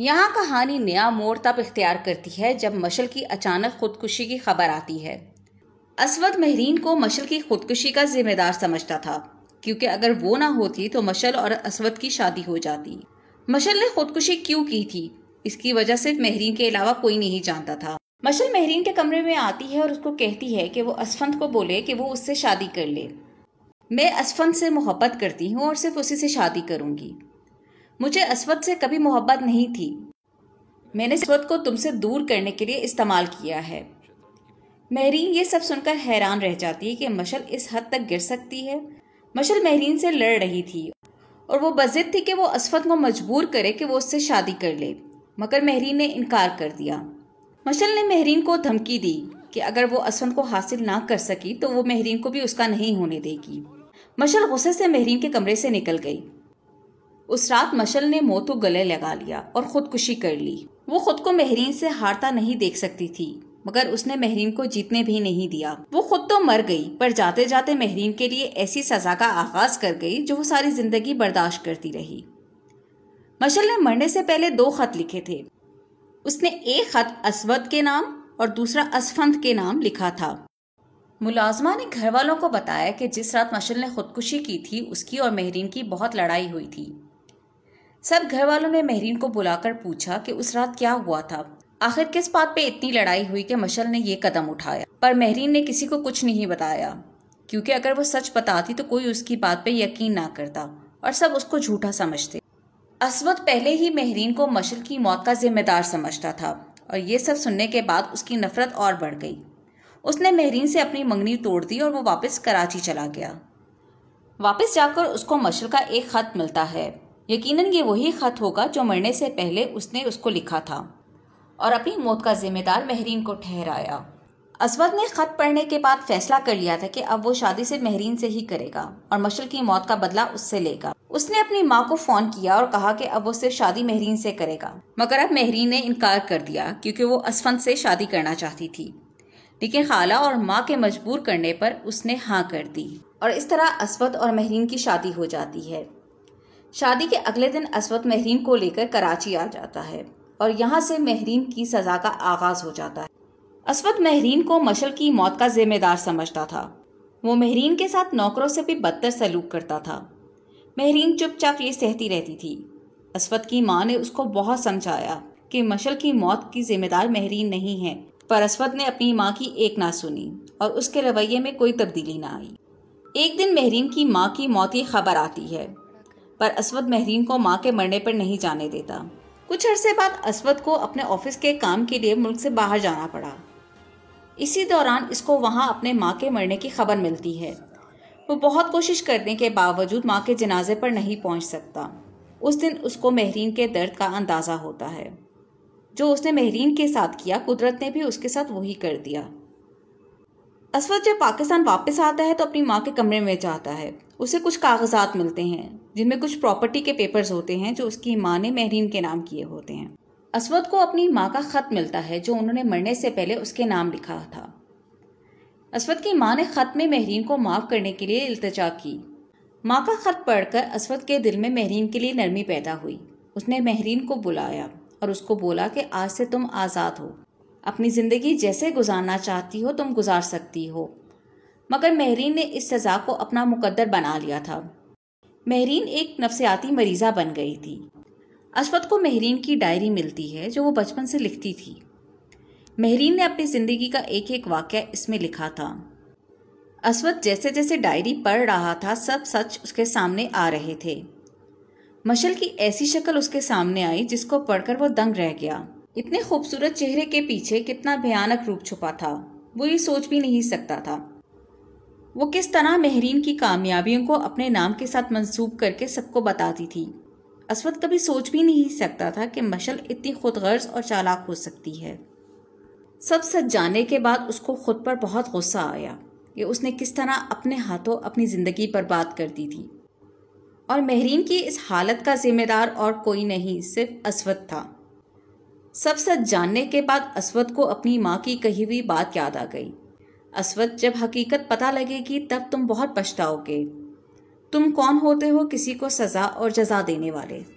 यहाँ कहानी नया मोड़ तब इख्तियार करती है जब मशल की अचानक खुदकुशी की खबर आती है असवद महरीन को मशल की खुदकुशी का जिम्मेदार समझता था क्योंकि अगर वो ना होती तो मशल और असवद की शादी हो जाती मशल ने खुदकुशी क्यों की थी इसकी वजह सिर्फ महरीन के अलावा कोई नहीं जानता था मशल महरीन के कमरे में आती है और उसको कहती है कि वो असफंत को बोले कि वो उससे शादी कर ले मैं असफंत से मोहब्बत करती हूँ और सिर्फ उसी से शादी करूँगी मुझे अस्वद से कभी मोहब्बत नहीं थी मैंने अस्वद को तुमसे दूर करने के लिए इस्तेमाल किया है महरीन ये सब सुनकर हैरान रह जाती है कि मशल इस हद तक गिर सकती है मशल महरीन से लड़ रही थी और वो बजिद थी कि वो अस्फत को मजबूर करे कि वो उससे शादी कर ले मगर महरीन ने इनकार कर दिया मशल ने महरीन को धमकी दी कि अगर वो असफत को हासिल ना कर सकी तो वो महरीन को भी उसका नहीं होने देगी मशल गुस्से से महरीन के कमरे से निकल गई उस रात मशल ने मो तो गले लगा लिया और खुदकुशी कर ली वो खुद को महरीन से हारता नहीं देख सकती थी मगर उसने महरीन को जीतने भी नहीं दिया वो खुद तो मर गई पर जाते जाते महरीन के लिए ऐसी सजा का आगाज कर गई जो वो सारी जिंदगी बर्दाश्त करती रही मशल ने मरने से पहले दो खत लिखे थे उसने एक खत असवद के नाम और दूसरा असफंद के नाम लिखा था मुलाजमा ने घर वालों को बताया कि जिस रात मशल ने खुदकुशी की थी उसकी और महरीन की बहुत लड़ाई हुई थी सब घर वालों ने महरीन को बुलाकर पूछा कि उस रात क्या हुआ था आखिर किस बात पे इतनी लड़ाई हुई कि मशल ने ये कदम उठाया पर महरीन ने किसी को कुछ नहीं बताया क्योंकि अगर वो सच बताती तो कोई उसकी बात पे यकीन ना करता और सब उसको झूठा समझते असवद पहले ही महरीन को मशल की मौत का जिम्मेदार समझता था और ये सब सुनने के बाद उसकी नफरत और बढ़ गई उसने महरीन से अपनी मंगनी तोड़ दी और वो वापस कराची चला गया वापस जाकर उसको मशल का एक ख़त मिलता है यकीनन ये वही ख़त होगा जो मरने से पहले उसने उसको लिखा था और अपनी मौत का जिम्मेदार महरीन को ठहराया असवद ने ख़त पढ़ने के बाद फैसला कर लिया था कि अब वो शादी सिर्फ महरीन से ही करेगा और मशल की मौत का बदला उससे लेगा उसने अपनी माँ को फ़ोन किया और कहा कि अब वो सिर्फ शादी महरीन से करेगा मगर अब महरीन ने इनकार कर दिया क्योंकि वो असवंत से शादी करना चाहती थी लेकिन खाला और माँ के मजबूर करने पर उसने हाँ कर दी और इस तरह असवद और महरीन की शादी हो जाती है शादी के अगले दिन असवद महरीन को लेकर कराची आ जाता है और यहाँ से महरीन की सज़ा का आगाज़ हो जाता है असवत महरीन को मशल की मौत का जिम्मेदार समझता था वो महरीन के साथ नौकरों से भी बदतर सलूक करता था महरीन चुपचाप ये सहती रहती थी असवद की माँ ने उसको बहुत समझाया कि मशल की मौत की जिम्मेदार महरीन नहीं है पर असवत ने अपनी माँ की एक ना सुनी और उसके रवैये में कोई तब्दीली ना आई एक दिन महरीन की माँ की मौत की खबर आती है पर असवद महरीन को माँ के मरने पर नहीं जाने देता कुछ अरसे बाद असवद को अपने ऑफिस के काम के लिए मुल्क से बाहर जाना पड़ा इसी दौरान इसको वहाँ अपने माँ के मरने की खबर मिलती है वो बहुत कोशिश करने के बावजूद माँ के जनाजे पर नहीं पहुँच सकता उस दिन उसको महरीन के दर्द का अंदाज़ा होता है जो उसने महरीन के साथ किया कुदरत ने भी उसके साथ वही कर दिया असफत जब पाकिस्तान वापस आता है तो अपनी माँ के कमरे में जाता है उसे कुछ कागजात मिलते हैं जिनमें कुछ प्रॉपर्टी के पेपर्स होते हैं जो उसकी माँ ने महरीन के नाम किए होते हैं असवद को अपनी माँ का ख़त मिलता है जो उन्होंने मरने से पहले उसके नाम लिखा था असवद की माँ ने ख़त में महरीन को माफ़ करने के लिए इल्तजा की माँ का ख़त पढ़कर असवद के दिल में महरीन के लिए नरमी पैदा हुई उसने महरीन को बुलाया और उसको बोला कि आज से तुम आज़ाद हो अपनी ज़िंदगी जैसे गुजारना चाहती हो तुम गुजार सकती हो मगर महरीन ने इस सज़ा को अपना मुकद्दर बना लिया था महरीन एक नफसियाती मरीज़ा बन गई थी अशफत को महरीन की डायरी मिलती है जो वो बचपन से लिखती थी महरीन ने अपनी ज़िंदगी का एक एक वाक़ इसमें लिखा था अश्वत जैसे जैसे डायरी पढ़ रहा था सब सच उसके सामने आ रहे थे मशल की ऐसी शक्ल उसके सामने आई जिसको पढ़कर वो दंग रह गया इतने खूबसूरत चेहरे के पीछे कितना भयानक रूप छुपा था वो ये सोच भी नहीं सकता था वो किस तरह महरीन की कामयाबियों को अपने नाम के साथ मंसूब करके सबको बताती थी असवद कभी सोच भी नहीं सकता था कि मशल इतनी खुदगर्ज और चालाक हो सकती है सब सच जाने के बाद उसको खुद पर बहुत गुस्सा आया कि उसने किस तरह अपने हाथों अपनी ज़िंदगी पर बात कर दी थी और महरीन की इस हालत का जिम्मेदार और कोई नहीं सिर्फ असवद था सब सच जानने के बाद असवद को अपनी माँ की कही हुई बात याद आ गई असवद जब हकीकत पता लगेगी तब तुम बहुत पछताओगे तुम कौन होते हो किसी को सज़ा और जजा देने वाले